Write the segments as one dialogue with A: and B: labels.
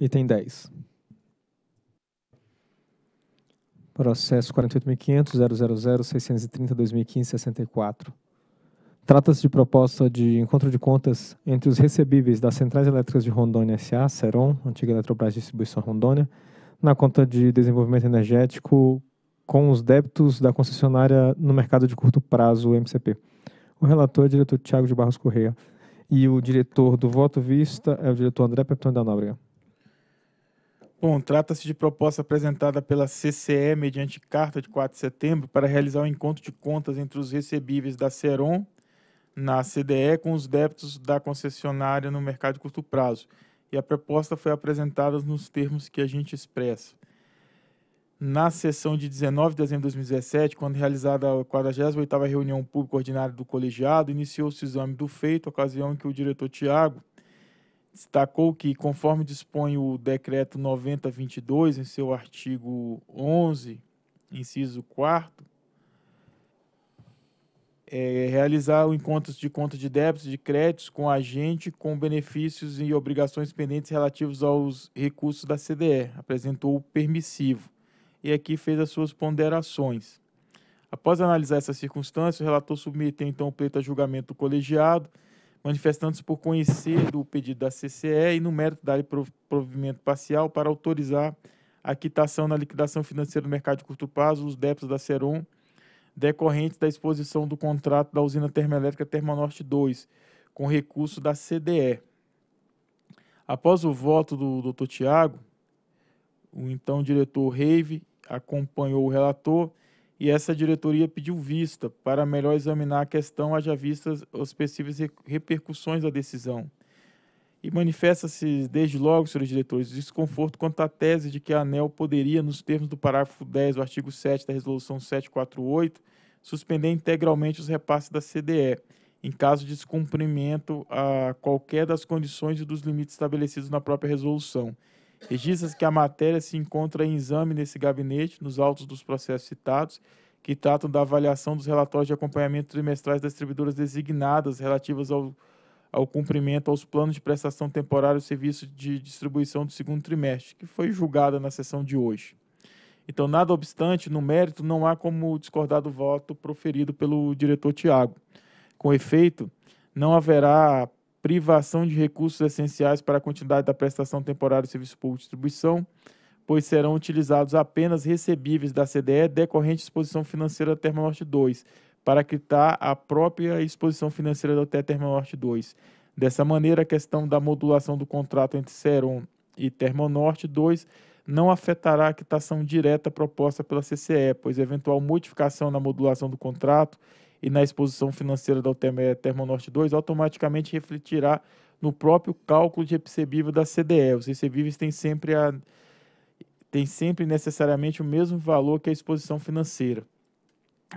A: Item 10. Processo 48.500.000.630.2015.64. Trata-se de proposta de encontro de contas entre os recebíveis das Centrais Elétricas de Rondônia S.A., Seron, antiga Eletrobras Distribuição Rondônia, na conta de desenvolvimento energético com os débitos da concessionária no mercado de curto prazo, MCP. O relator é o diretor Tiago de Barros Correia e o diretor do Voto Vista é o diretor André Peptoni da Nóbrega.
B: Bom, trata-se de proposta apresentada pela CCE mediante carta de 4 de setembro para realizar o um encontro de contas entre os recebíveis da Ceron na CDE com os débitos da concessionária no mercado de curto prazo. E a proposta foi apresentada nos termos que a gente expressa. Na sessão de 19 de dezembro de 2017, quando realizada a 48ª reunião pública ordinária do colegiado, iniciou-se o exame do feito, ocasião em que o diretor Tiago destacou que, conforme dispõe o Decreto 9022, em seu artigo 11, inciso 4, é, realizar o encontro de conta de débitos de créditos com agente com benefícios e obrigações pendentes relativos aos recursos da CDE. Apresentou o permissivo e aqui fez as suas ponderações. Após analisar essa circunstância, o relator submeteu então o pleito a julgamento do colegiado manifestando-se por conhecer do pedido da CCE e no mérito dar provimento parcial para autorizar a quitação na liquidação financeira do mercado de curto prazo os débitos da Seron decorrentes da exposição do contrato da usina termoelétrica Termonorte 2 com recurso da CDE. Após o voto do Dr. Tiago, o então diretor Reive acompanhou o relator e essa diretoria pediu vista para melhor examinar a questão, haja vistas as possíveis repercussões da decisão. E manifesta-se, desde logo, senhores diretores, desconforto quanto à tese de que a ANEL poderia, nos termos do parágrafo 10 do artigo 7 da Resolução 748, suspender integralmente os repasses da CDE, em caso de descumprimento a qualquer das condições e dos limites estabelecidos na própria resolução. Registra-se que a matéria se encontra em exame nesse gabinete, nos autos dos processos citados, que tratam da avaliação dos relatórios de acompanhamento trimestrais das distribuidoras designadas relativas ao, ao cumprimento aos planos de prestação temporária e serviço de distribuição do segundo trimestre, que foi julgada na sessão de hoje. Então, nada obstante, no mérito, não há como discordar do voto proferido pelo diretor Tiago. Com efeito, não haverá privação de recursos essenciais para a continuidade da prestação temporária do serviço público de distribuição, pois serão utilizados apenas recebíveis da CDE decorrente de exposição financeira da Termonorte 2, para quitar a própria exposição financeira da Termonorte 2. Dessa maneira, a questão da modulação do contrato entre Seron e Termonorte 2 não afetará a quitação direta proposta pela CCE, pois eventual modificação na modulação do contrato e na exposição financeira da UTME Termonorte 2 automaticamente refletirá no próprio cálculo de recebível da CDE. Os recebíveis têm sempre, a, têm sempre necessariamente o mesmo valor que a exposição financeira.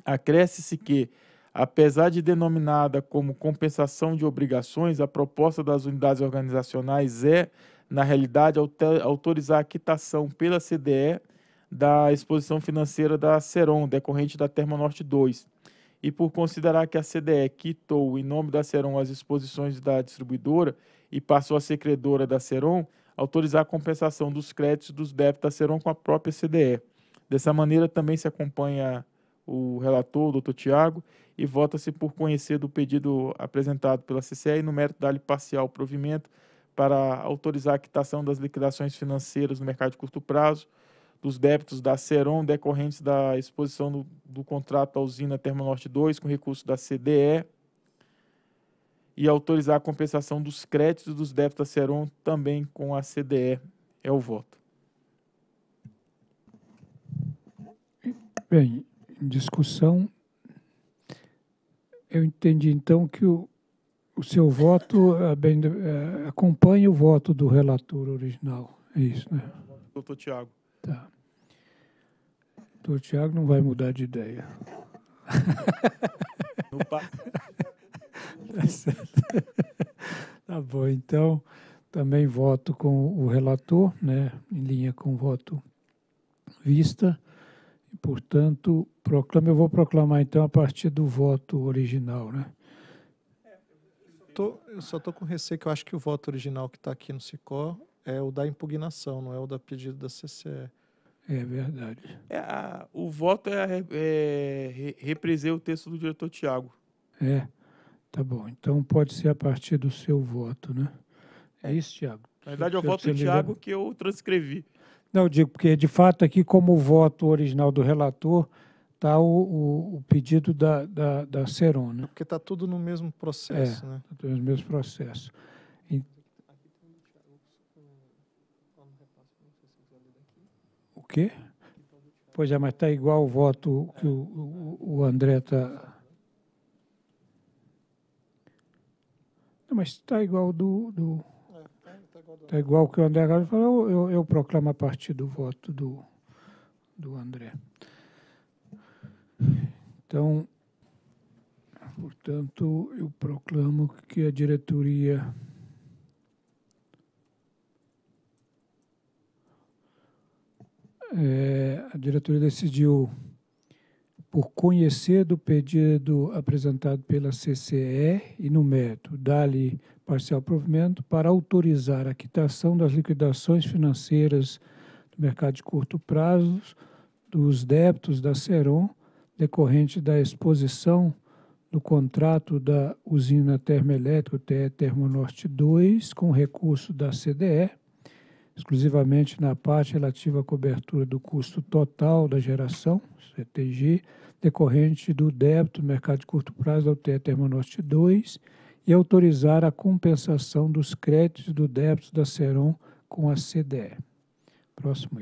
B: Acresce-se que, apesar de denominada como compensação de obrigações, a proposta das unidades organizacionais é, na realidade, autorizar a quitação pela CDE da exposição financeira da Ceron, decorrente da Termonorte 2 e por considerar que a CDE quitou em nome da Seron as exposições da distribuidora e passou a ser credora da Seron, autorizar a compensação dos créditos dos débitos da Seron com a própria CDE. Dessa maneira, também se acompanha o relator, o doutor Tiago, e vota-se por conhecer do pedido apresentado pela CCE e no mérito dar-lhe parcial provimento para autorizar a quitação das liquidações financeiras no mercado de curto prazo dos débitos da Ceron decorrentes da exposição do, do contrato à usina Termonorte 2 com recurso da CDE e autorizar a compensação dos créditos dos débitos da Ceron também com a CDE. É o voto.
A: Bem, em discussão, eu entendi então que o, o seu voto é, bem, é, acompanha o voto do relator original. É isso, né? Doutor Tiago. Tá. Doutor Tiago não vai mudar de ideia. Opa! Tá, tá bom, então também voto com o relator, né, em linha com o voto vista. E, portanto, proclamo, eu vou proclamar então a partir do voto original, né? eu só estou com receio que eu acho que o voto original que está aqui no Sicó é o da impugnação, não é o da pedido da CCE. É verdade.
B: É, a, o voto é, é, o texto do diretor Tiago.
A: É, tá bom. Então pode ser a partir do seu voto, né? É isso, Tiago.
B: Na verdade, é o voto do Tiago que eu transcrevi.
A: Não, digo, porque de fato aqui, como o voto original do relator, está o, o, o, pedido da, da, da Ceron. Né? Porque está tudo no mesmo processo, é, né? Tá tudo no mesmo processo. O quê? Pois é, mas está igual o voto que o, o, o André está. Mas está igual do. do... Está é, tá tá igual o que o André agora falou, eu, eu proclamo a partir do voto do, do André. Então, portanto, eu proclamo que a diretoria é, a diretoria decidiu, por conhecer do pedido apresentado pela CCE e no método, dar-lhe parcial provimento para autorizar a quitação das liquidações financeiras do mercado de curto prazo dos débitos da Seron decorrente da exposição do contrato da usina termoelétrica TE Termonorte 2 com recurso da CDE exclusivamente na parte relativa à cobertura do custo total da geração, CTG, decorrente do débito do mercado de curto prazo da UTE Termonorte 2 e autorizar a compensação dos créditos do débito da Seron com a CDE. Próximo.